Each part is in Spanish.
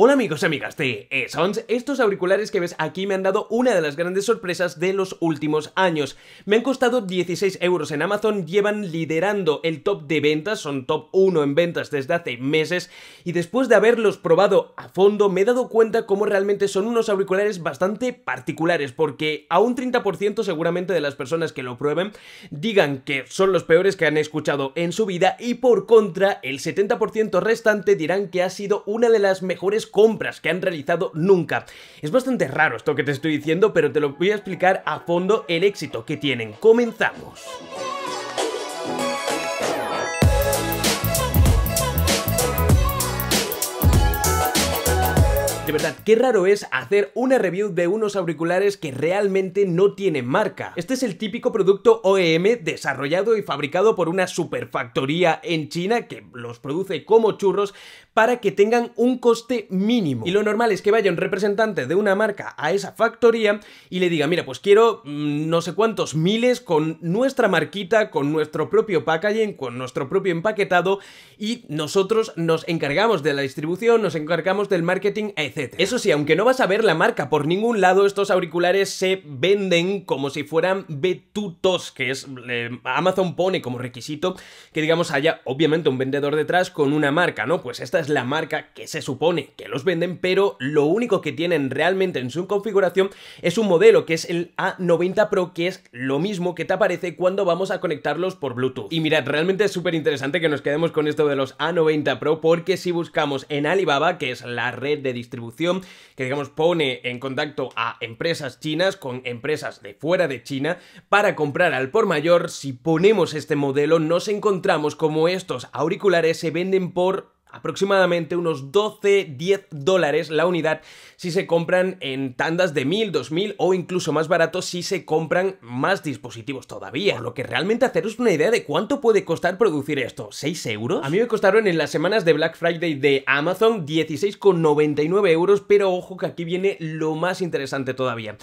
Hola amigos y amigas de Sons, estos auriculares que ves aquí me han dado una de las grandes sorpresas de los últimos años. Me han costado 16 euros en Amazon, llevan liderando el top de ventas, son top 1 en ventas desde hace meses y después de haberlos probado a fondo me he dado cuenta cómo realmente son unos auriculares bastante particulares porque a un 30% seguramente de las personas que lo prueben digan que son los peores que han escuchado en su vida y por contra el 70% restante dirán que ha sido una de las mejores compras que han realizado nunca. Es bastante raro esto que te estoy diciendo, pero te lo voy a explicar a fondo el éxito que tienen. Comenzamos. De verdad, qué raro es hacer una review de unos auriculares que realmente no tienen marca. Este es el típico producto OEM desarrollado y fabricado por una superfactoría en China que los produce como churros, para que tengan un coste mínimo. Y lo normal es que vaya un representante de una marca a esa factoría y le diga, mira, pues quiero mm, no sé cuántos miles con nuestra marquita, con nuestro propio packaging, con nuestro propio empaquetado y nosotros nos encargamos de la distribución, nos encargamos del marketing, etc. Eso sí, aunque no vas a ver la marca por ningún lado, estos auriculares se venden como si fueran betutos, que es Amazon pone como requisito que digamos haya obviamente un vendedor detrás con una marca, ¿no? Pues esta es la marca que se supone que los venden, pero lo único que tienen realmente en su configuración es un modelo que es el A90 Pro, que es lo mismo que te aparece cuando vamos a conectarlos por Bluetooth. Y mirad, realmente es súper interesante que nos quedemos con esto de los A90 Pro, porque si buscamos en Alibaba, que es la red de distribución que digamos pone en contacto a empresas chinas con empresas de fuera de China para comprar al por mayor, si ponemos este modelo nos encontramos como estos auriculares se venden por aproximadamente unos 12-10 dólares la unidad si se compran en tandas de 1000, 2000 o incluso más barato si se compran más dispositivos todavía. lo que realmente haceros una idea de cuánto puede costar producir esto. ¿6 euros? A mí me costaron en las semanas de Black Friday de Amazon 16,99 euros, pero ojo que aquí viene lo más interesante todavía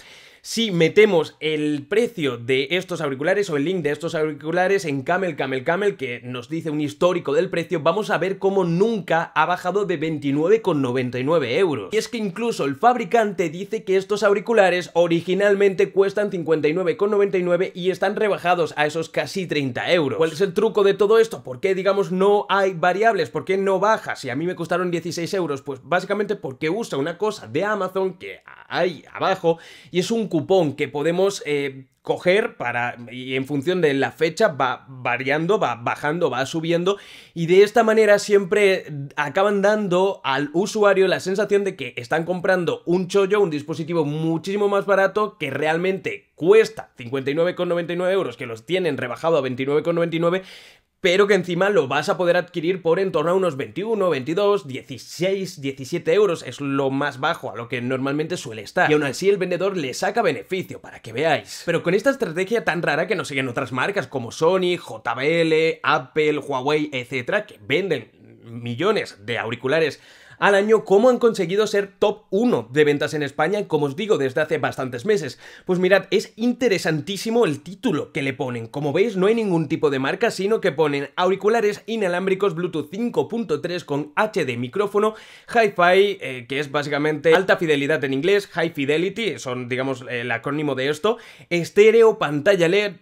si metemos el precio de estos auriculares o el link de estos auriculares en Camel Camel Camel, que nos dice un histórico del precio, vamos a ver cómo nunca ha bajado de 29,99 euros. Y es que incluso el fabricante dice que estos auriculares originalmente cuestan 59,99 y están rebajados a esos casi 30 euros. ¿Cuál es el truco de todo esto? ¿Por qué, digamos, no hay variables? ¿Por qué no baja? Si a mí me costaron 16 euros, pues básicamente porque usa una cosa de Amazon que hay abajo y es un cupón que podemos eh, coger para y en función de la fecha va variando, va bajando, va subiendo y de esta manera siempre acaban dando al usuario la sensación de que están comprando un chollo, un dispositivo muchísimo más barato que realmente cuesta 59,99 euros, que los tienen rebajado a 29,99, pero que encima lo vas a poder adquirir por en torno a unos 21, 22, 16, 17 euros, es lo más bajo a lo que normalmente suele estar, y aún así el vendedor le saca beneficio, para que veáis. Pero con esta estrategia tan rara que nos siguen otras marcas como Sony, JBL, Apple, Huawei, etc. que venden millones de auriculares al año, cómo han conseguido ser top 1 de ventas en España, como os digo, desde hace bastantes meses. Pues mirad, es interesantísimo el título que le ponen. Como veis, no hay ningún tipo de marca, sino que ponen auriculares inalámbricos Bluetooth 5.3 con HD micrófono, Hi-Fi, eh, que es básicamente alta fidelidad en inglés, High Fidelity, son, digamos, eh, el acrónimo de esto, estéreo, pantalla LED,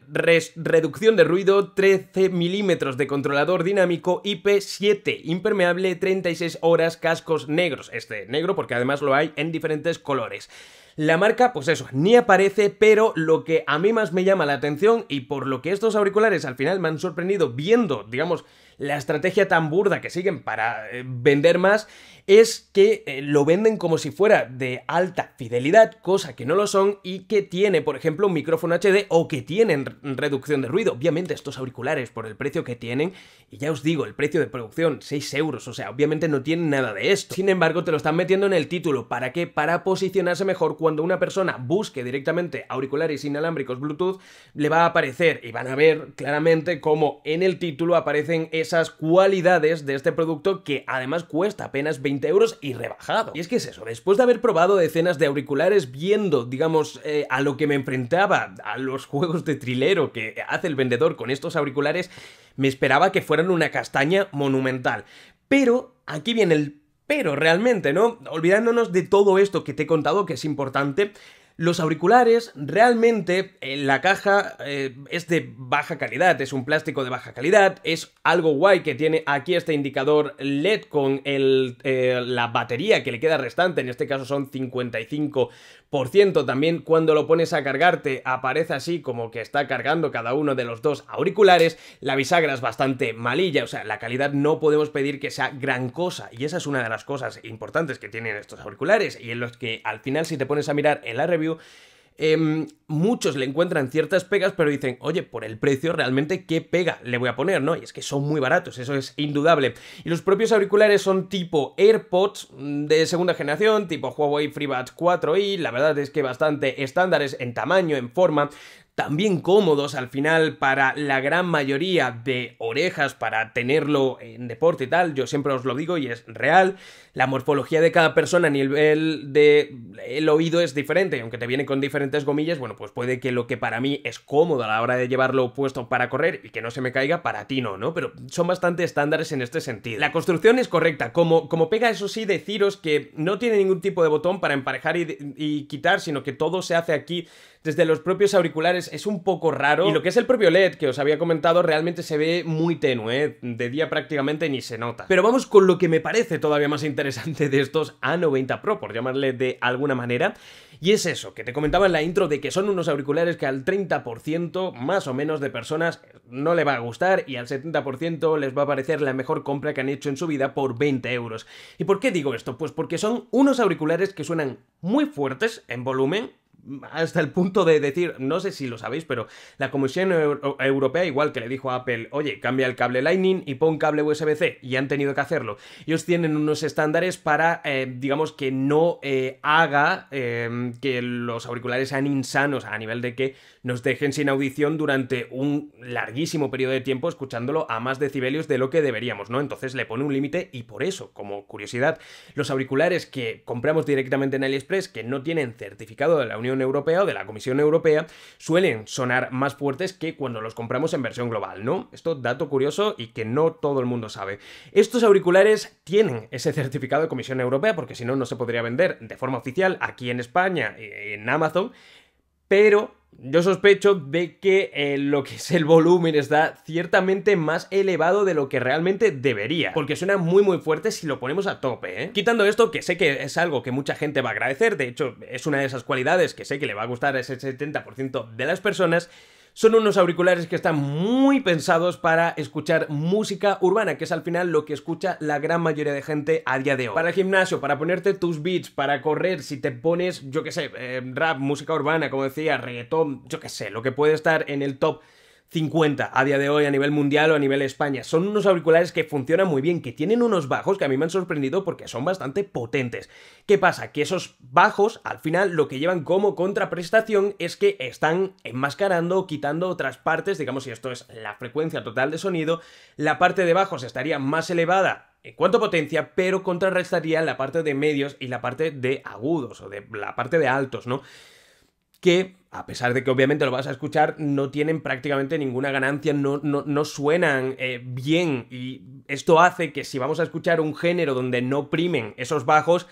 reducción de ruido, 13 milímetros de controlador dinámico, IP7 impermeable, 36 horas, casco negros. Este negro, porque además lo hay en diferentes colores. La marca, pues eso, ni aparece, pero lo que a mí más me llama la atención y por lo que estos auriculares al final me han sorprendido viendo, digamos, la estrategia tan burda que siguen para eh, vender más es que eh, lo venden como si fuera de alta fidelidad, cosa que no lo son y que tiene, por ejemplo, un micrófono HD o que tienen reducción de ruido. Obviamente estos auriculares por el precio que tienen, y ya os digo, el precio de producción, 6 euros, o sea, obviamente no tienen nada de esto. Sin embargo, te lo están metiendo en el título. ¿Para qué? Para posicionarse mejor cuando una persona busque directamente auriculares inalámbricos Bluetooth, le va a aparecer y van a ver claramente cómo en el título aparecen esas cualidades de este producto que además cuesta apenas 20 euros y rebajado. Y es que es eso, después de haber probado decenas de auriculares viendo, digamos, eh, a lo que me enfrentaba, a los juegos de trilero que hace el vendedor con estos auriculares, me esperaba que fueran una castaña monumental. Pero aquí viene el pero realmente, ¿no? Olvidándonos de todo esto que te he contado que es importante, los auriculares, realmente eh, la caja eh, es de baja calidad, es un plástico de baja calidad, es algo guay que tiene aquí este indicador LED con eh, la batería que le queda restante, en este caso son 55 por cierto, también cuando lo pones a cargarte aparece así como que está cargando cada uno de los dos auriculares, la bisagra es bastante malilla, o sea, la calidad no podemos pedir que sea gran cosa, y esa es una de las cosas importantes que tienen estos auriculares, y en los que al final si te pones a mirar en la review, Em, muchos le encuentran ciertas pegas, pero dicen, oye, por el precio realmente, ¿qué pega le voy a poner? ¿No? Y es que son muy baratos, eso es indudable. Y los propios auriculares son tipo AirPods mm, de segunda generación, tipo Huawei FreeBuds 4i, la verdad es que bastante estándares en tamaño, en forma también cómodos al final para la gran mayoría de orejas, para tenerlo en deporte y tal, yo siempre os lo digo y es real, la morfología de cada persona a nivel de el oído es diferente, aunque te viene con diferentes gomillas, bueno, pues puede que lo que para mí es cómodo a la hora de llevarlo puesto para correr y que no se me caiga, para ti no, ¿no? Pero son bastante estándares en este sentido. La construcción es correcta, como, como pega eso sí deciros que no tiene ningún tipo de botón para emparejar y quitar, sino que todo se hace aquí desde los propios auriculares es, un poco raro. Y lo que es el propio LED que os había comentado realmente se ve muy tenue, ¿eh? de día prácticamente ni se nota. Pero vamos con lo que me parece todavía más interesante de estos A90 Pro, por llamarle de alguna manera, y es eso, que te comentaba en la intro de que son unos auriculares que al 30% más o menos de personas no le va a gustar y al 70% les va a parecer la mejor compra que han hecho en su vida por 20 euros. ¿Y por qué digo esto? Pues porque son unos auriculares que suenan muy fuertes en volumen, hasta el punto de decir, no sé si lo sabéis, pero la Comisión Europea, igual que le dijo a Apple, oye, cambia el cable Lightning y pon cable USB-C, y han tenido que hacerlo. Ellos tienen unos estándares para, eh, digamos, que no eh, haga eh, que los auriculares sean insanos a nivel de que nos dejen sin audición durante un larguísimo periodo de tiempo escuchándolo a más decibelios de lo que deberíamos, ¿no? Entonces le pone un límite y por eso, como curiosidad, los auriculares que compramos directamente en AliExpress, que no tienen certificado de la Unión Europea o de la Comisión Europea suelen sonar más fuertes que cuando los compramos en versión global, ¿no? Esto dato curioso y que no todo el mundo sabe. Estos auriculares tienen ese certificado de Comisión Europea porque si no no se podría vender de forma oficial aquí en España eh, en Amazon pero yo sospecho de que eh, lo que es el volumen está ciertamente más elevado de lo que realmente debería, porque suena muy muy fuerte si lo ponemos a tope, ¿eh? Quitando esto, que sé que es algo que mucha gente va a agradecer, de hecho es una de esas cualidades que sé que le va a gustar a ese 70% de las personas, son unos auriculares que están muy pensados para escuchar música urbana, que es al final lo que escucha la gran mayoría de gente a día de hoy. Para el gimnasio, para ponerte tus beats, para correr, si te pones, yo qué sé, eh, rap, música urbana, como decía, reggaetón, yo qué sé, lo que puede estar en el top 50 a día de hoy a nivel mundial o a nivel España. Son unos auriculares que funcionan muy bien, que tienen unos bajos que a mí me han sorprendido porque son bastante potentes. ¿Qué pasa? Que esos bajos al final lo que llevan como contraprestación es que están enmascarando, quitando otras partes, digamos si esto es la frecuencia total de sonido, la parte de bajos estaría más elevada en cuanto a potencia, pero contrarrestaría la parte de medios y la parte de agudos o de la parte de altos, ¿no? Que a pesar de que obviamente lo vas a escuchar, no tienen prácticamente ninguna ganancia, no, suenan eh, bien. Y esto hace que si vamos a escuchar un género donde no primen esos bajos,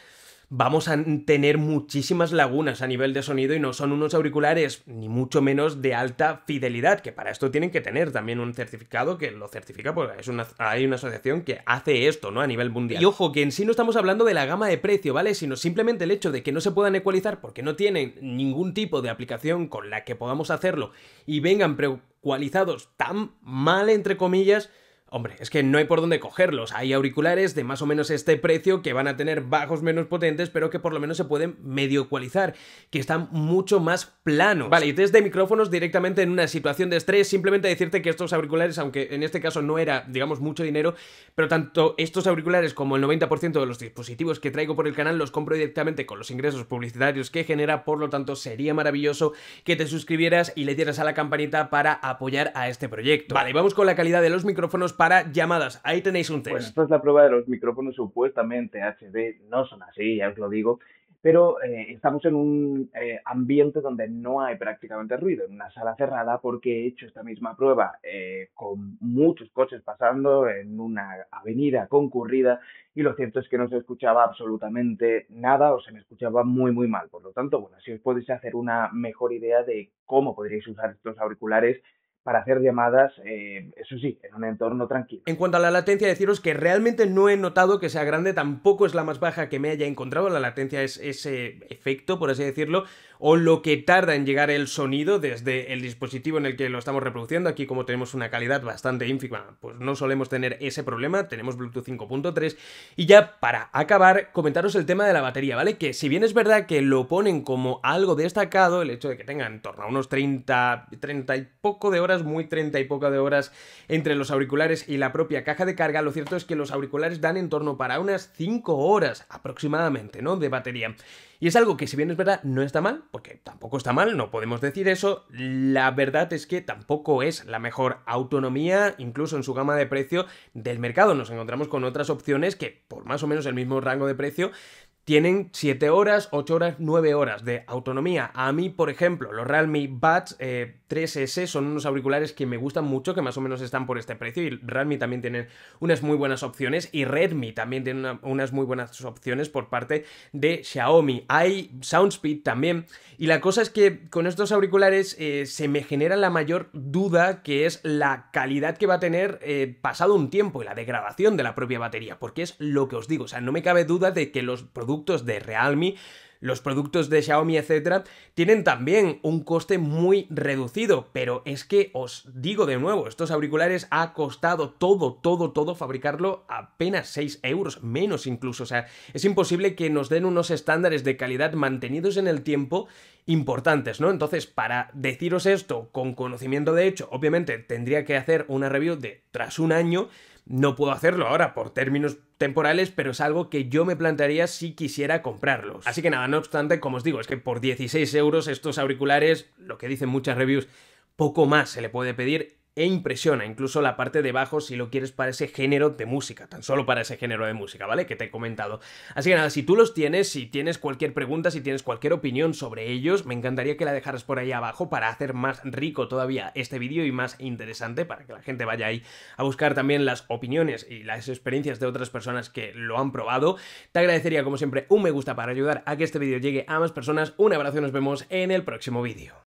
vamos a tener muchísimas lagunas a nivel de sonido y no son unos auriculares ni mucho menos de alta fidelidad, que para esto tienen que tener también un certificado que lo certifica, porque hay una asociación que hace esto, ¿no? A nivel mundial. Y ojo, que en sí no estamos hablando de la gama de precio, ¿vale? Sino simplemente el hecho de que no se puedan ecualizar porque no tienen ningún tipo de aplicación con la que podamos hacerlo y vengan preecualizados tan mal, entre comillas, Hombre, es que no hay por dónde cogerlos. Hay auriculares de más o menos este precio que van a tener bajos menos potentes, pero que por lo menos se pueden medio ecualizar, que están mucho más planos. Vale, y test de micrófonos directamente en una situación de estrés, simplemente decirte que estos auriculares, aunque en este caso no era, digamos, mucho dinero, pero tanto estos auriculares como el 90% de los dispositivos que traigo por el canal los compro directamente con los ingresos publicitarios que genera, por lo tanto sería maravilloso que te suscribieras y le dieras a la campanita para apoyar a este proyecto. Vale, y vamos con la calidad de los micrófonos para llamadas. Ahí tenéis un test. Pues esta es la prueba de los micrófonos supuestamente HD. No son así, ya os lo digo. Pero eh, estamos en un eh, ambiente donde no hay prácticamente ruido, en una sala cerrada, porque he hecho esta misma prueba eh, con muchos coches pasando en una avenida concurrida y lo cierto es que no se escuchaba absolutamente nada o se me escuchaba muy, muy mal. Por lo tanto, bueno, si os podéis hacer una mejor idea de cómo podríais usar estos auriculares para hacer llamadas, eh, eso sí, en un entorno tranquilo. En cuanto a la latencia, deciros que realmente no he notado que sea grande, tampoco es la más baja que me haya encontrado, la latencia es ese efecto, por así decirlo, o lo que tarda en llegar el sonido desde el dispositivo en el que lo estamos reproduciendo, aquí como tenemos una calidad bastante ínfima, pues no solemos tener ese problema, tenemos Bluetooth 5.3, y ya para acabar, comentaros el tema de la batería, ¿vale? Que si bien es verdad que lo ponen como algo destacado, el hecho de que tenga en torno a unos 30, 30 y poco de horas muy treinta y poca de horas entre los auriculares y la propia caja de carga, lo cierto es que los auriculares dan en torno para unas 5 horas aproximadamente, ¿no? De batería. Y es algo que si bien es verdad no está mal, porque tampoco está mal, no podemos decir eso, la verdad es que tampoco es la mejor autonomía, incluso en su gama de precio del mercado. Nos encontramos con otras opciones que por más o menos el mismo rango de precio tienen 7 horas, 8 horas, 9 horas de autonomía. A mí, por ejemplo, los Realme Buds eh, 3S son unos auriculares que me gustan mucho, que más o menos están por este precio. Y Realme también tiene unas muy buenas opciones. Y Redmi también tiene unas muy buenas opciones por parte de Xiaomi. Hay SoundSpeed también. Y la cosa es que con estos auriculares eh, se me genera la mayor duda que es la calidad que va a tener eh, pasado un tiempo y la degradación de la propia batería. Porque es lo que os digo. O sea, no me cabe duda de que los productos de Realme los productos de Xiaomi, etcétera, tienen también un coste muy reducido, pero es que os digo de nuevo, estos auriculares ha costado todo, todo, todo fabricarlo apenas 6 euros, menos incluso, o sea, es imposible que nos den unos estándares de calidad mantenidos en el tiempo importantes, ¿no? Entonces, para deciros esto con conocimiento de hecho, obviamente tendría que hacer una review de tras un año, no puedo hacerlo ahora por términos temporales, pero es algo que yo me plantearía si quisiera comprarlos. Así que nada, no obstante, como os digo, es que por 16 euros estos auriculares, lo que dicen muchas reviews, poco más se le puede pedir e impresiona, incluso la parte de abajo si lo quieres para ese género de música, tan solo para ese género de música, ¿vale? Que te he comentado. Así que nada, si tú los tienes, si tienes cualquier pregunta, si tienes cualquier opinión sobre ellos, me encantaría que la dejaras por ahí abajo para hacer más rico todavía este vídeo y más interesante para que la gente vaya ahí a buscar también las opiniones y las experiencias de otras personas que lo han probado. Te agradecería como siempre un me gusta para ayudar a que este vídeo llegue a más personas. Un abrazo nos vemos en el próximo vídeo.